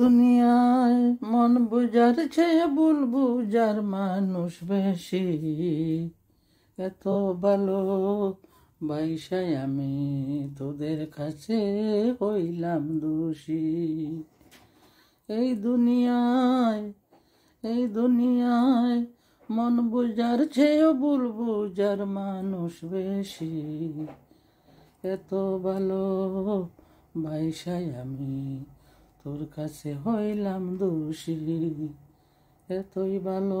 দুনিয়ায় মন বুঝার চেয়ে বুল বুঝার মানুষ বেশি এত ভালো বাইসায় আমি তোদের কাছে হইলাম দোষী এই দুনিয়ায় এই দুনিয়ায় মন বুঝার চেয়েও বুল বুঝার মানুষ বেশি এত ভালো বাইসায় আমি তোর কাছে হইলাম দোষী এতই ভালো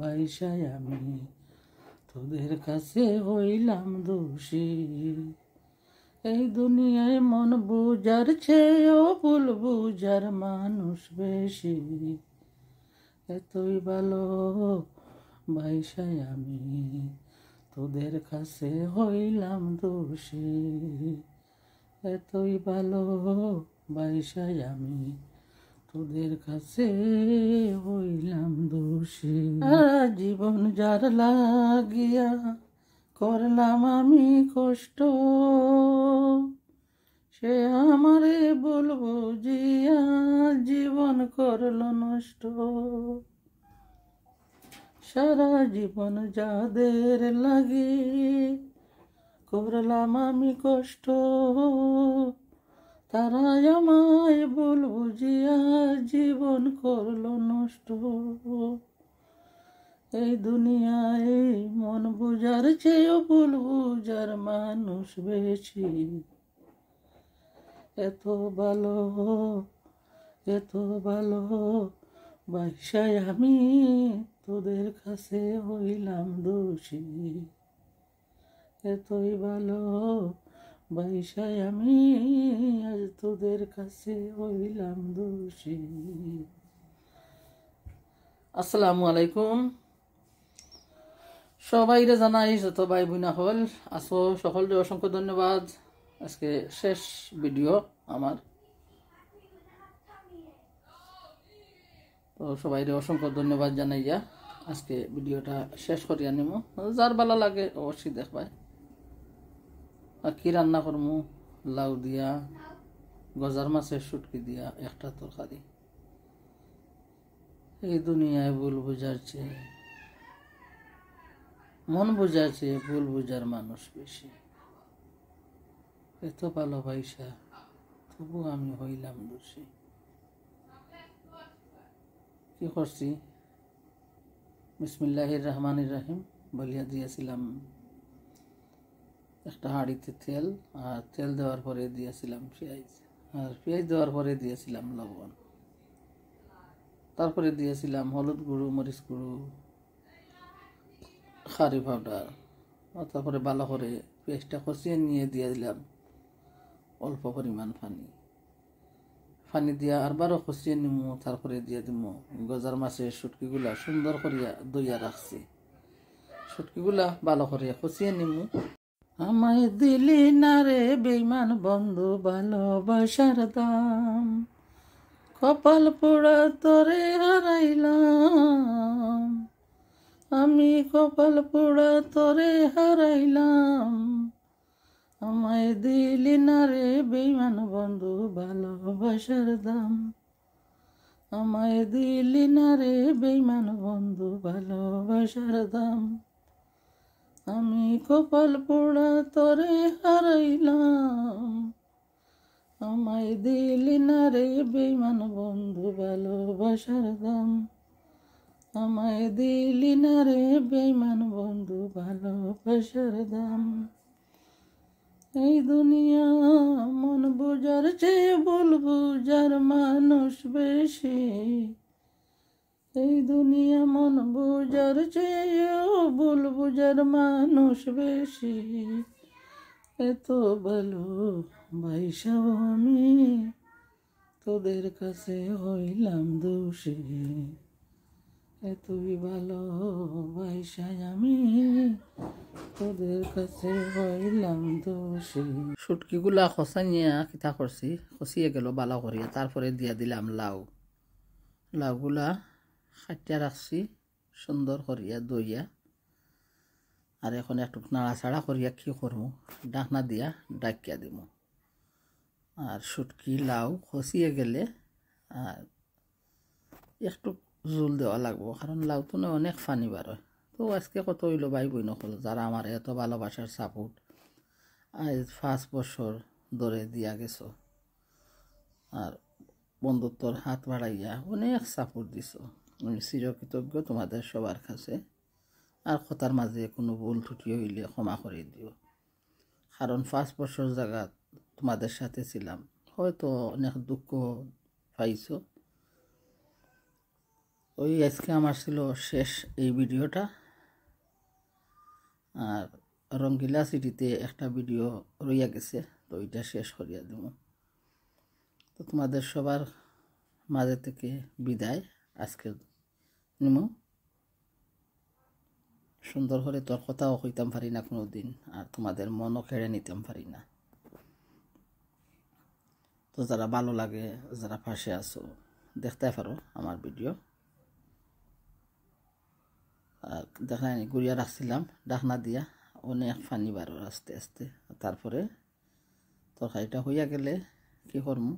বাইশাই আমি তোদের কাছে হইলাম দোষী এই দুনিয়ায় মন বুঝার ছেও ভুল বুঝার মানুষ বেশি এতই ভালো বাইশাই আমি তোদের কাছে হইলাম দোষী এতই ভালো বাসায় আমি তোদের কাছে হইলাম দোষী জীবন যার লাগিয়া করলাম আমি কষ্ট সে আমারে বলবো জিয়া জীবন করল নষ্ট সারা জীবন যাদের লাগে করলাম আমি কষ্ট তারা আমায় যে আর জীবন করলো নষ্ট এই দুনিয়ায় মন বুঝার চেয়েও ভুল বুঝার মানুষ বেশি এত ভালো এত ভালো বাইশায় আমি তোদের কাছে হইলাম দোষী এতই ভালো বৈশাই আমি আজ তোদের কাছে হইলাম দোষী আসসালামু আলাইকুম সবাইরে জানাই যত ভাই বোনা হল আসো সকলকে অসংখ্য ধন্যবাদ আজকে শেষ ভিডিও আমার তো সবাইরে অসংখ্য ধন্যবাদ জানাইয়া আজকে ভিডিওটা শেষ করিয়া নিব যার ভালো লাগে অবশ্যই দেখবায় কি রান্না করবো লাউ দিয়া গজার মাছের সুটকি দিয়া একটা তরকারি এই দুনিয়ায় ভুল বুঝার মন বুঝার চেয়ে ভুল বুঝার মানুষ বেশি এত ভালোবাসা তবু আমি হইলাম বুঝি কি করছি বিসমিল্লাহির রহমানির রাহিম বলিয়া দিয়েছিলাম একটা হাঁড়িতে তেল আর তেল দেওয়ার পরে দিয়েছিলাম পেঁয়াজ আর পেঁয়াজ দেওয়ার পরে দিয়েছিলাম লবণ তারপরে দিয়েছিলাম হলুদ গুঁড়ো মরিচ গুঁড়ো খারি পাউডার তারপরে ভালো করে পেঁয়াজটা কষিয়ে নিয়ে দিয়ে দিলাম অল্প পরিমাণ পানি পানি দিয়া আরবারও কষিয়ে নিমু তারপরে দিয়ে দিব গজার মাছের সুটকিগুলা সুন্দর করিয়া দইয়া রাখছি সুটকিগুলা ভালো করে কষিয়ে নিমু আমায় দিলি না রে বেইমান বন্ধু ভালোবাসার দাম কপাল পোড়া তরে হারাইলাম আমি কপাল পোড়া তরে হারাইলাম আমায় দিলি না রে বেইমান বন্ধু ভালোবাসার দাম আমায় দিলি না রে বেইমান বন্ধু ভালোবাসার দাম আমি কপাল পোড়া তরে হারাইলাম আমায় দিলি না রে বেমান বন্ধু ভালোবাসার দাম আমায় দিলি না রে বেমান বন্ধু ভালোবাসার দাম এই দুনিয়া মন বুঝার চেয়ে বলবো যার মানুষ বেশি এই দুনিয়া মন বুঝার চেয়ে ভুল বুঝার মানুষ বেশি এত ভালো বৈশাব আমি তোদের কাছে হইলাম দোষী এতই ভালো ভাইসাই আমি তোদের কাছে হইলাম দোষী সুটকিগুলা খসা নিয়ে কিতা করছি খসিয়ে গেল বালা করিয়া তারপরে দিয়া দিলাম লাউ লাউগুলা খাটিয়া রাখছি সুন্দর করিয়া দইয়া আর এখন একটু নাড়াচাড়া করিয়া কী করবো ডাকনা দিয়া ডাকিয়া দিব আর সুটকি লাউ খসিয়ে গেলে আর একটু জোল দেওয়া লাগবো কারণ তো না অনেক ফানি বারয় তো আজকে কত হইল ভাই বই নকল যারা আমার এত ভালোবাসার সাপোর্ট আজ পাঁচ বছর ধরে দিয়া গেছো আর বন্ধুত্বর হাত বাড়াইয়া অনেক সাপোর্ট দিছ আমি চিরকৃতজ্ঞ তোমাদের সবার কাছে আর কথার মাঝে কোনো ভুল ত্রুটি হইলে ক্ষমা করে দিও কারণ পাঁচ বছর জায়গা তোমাদের সাথে ছিলাম হয়তো অনেক দুঃখ পাইছো ওই আজকে আমার ছিল শেষ এই ভিডিওটা আর রঙ্গিলা সিটিতে একটা ভিডিও রইয়া গেছে তো ওইটা শেষ করিয়া দেব তো তোমাদের সবার মাঝে থেকে বিদায় আজকের নিমু সুন্দর করে তোর কথাও কইতাম পারি না কোনো দিন আর তোমাদের মনও কেড়ে নিতাম পারি না তো যারা ভালো লাগে যারা পাশে আছো দেখতে পারো আমার ভিডিও আর দেখা গুড়িয়া রাখছিলাম ডাকনা দিয়া অনেক পানি বারো আস্তে আস্তে তারপরে তরকারিটা হইয়া গেলে কি করমু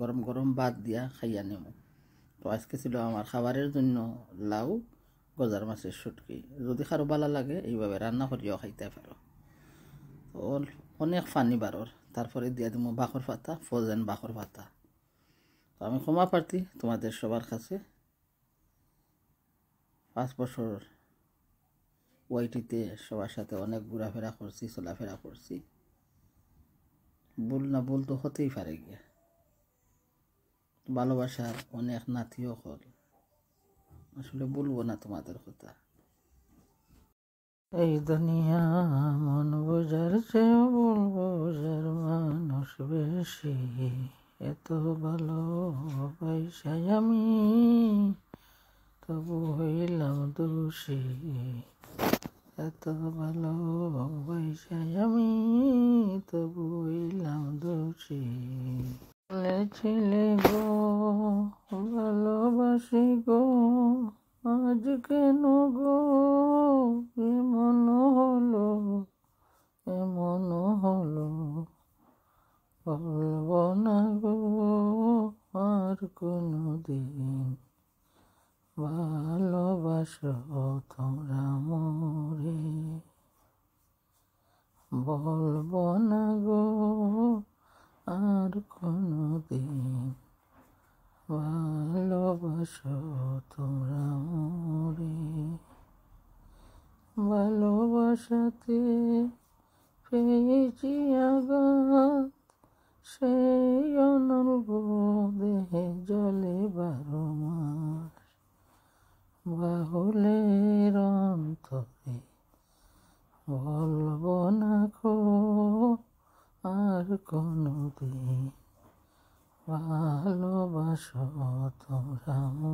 গরম গরম বাদ দিয়া খাইয়া নেমু তো আজকে ছিল আমার খাবারের জন্য লাউ গজার মাছের সুটকি যদি কারো ভালো লাগে এইভাবে রান্না করিও খাইতে পারো তো অনেক ফানি বারর তারপরে দিয়ে দিব বাঁকর পাতা ফ্রোজেন বাঁকর পাতা তো আমি ক্ষমা প্রার্থী তোমাদের সবার কাছে পাঁচ বছর ওয়াইটিতে সবার সাথে অনেক ঘোরাফেরা করছি চলাফেরা করছি ভুল না ভুল তো হতেই পারে গিয়া ভালোবাসার অনেক নাতিও হল আসলে বলবো না তোমাদের কথা এই দুনিয়া মন বোঝার চেয়ে বলবো যার মানুষ বেশি এত ভালো পয়সায় আমি তবু হইলাম দোষী এত ভালো পয়সায় আমি তবু হইলাম দোষী ছেলে গো ভালোবাসি গো আজ কেন গো এমন হলো এমন হলো বলব না গো আর কোনো দিন ভালোবাসো তোমরা মরে বলব না গো আর কোন ভালোবাসো তোমরা মরে ভালোবাসাতে পেয়েছি আঘাত সেই অনল্প দেহে জলে বারো মাস বাহুলের অন্তরে বলব না খো আর কোনো দিন ভালোবাসো তো 好。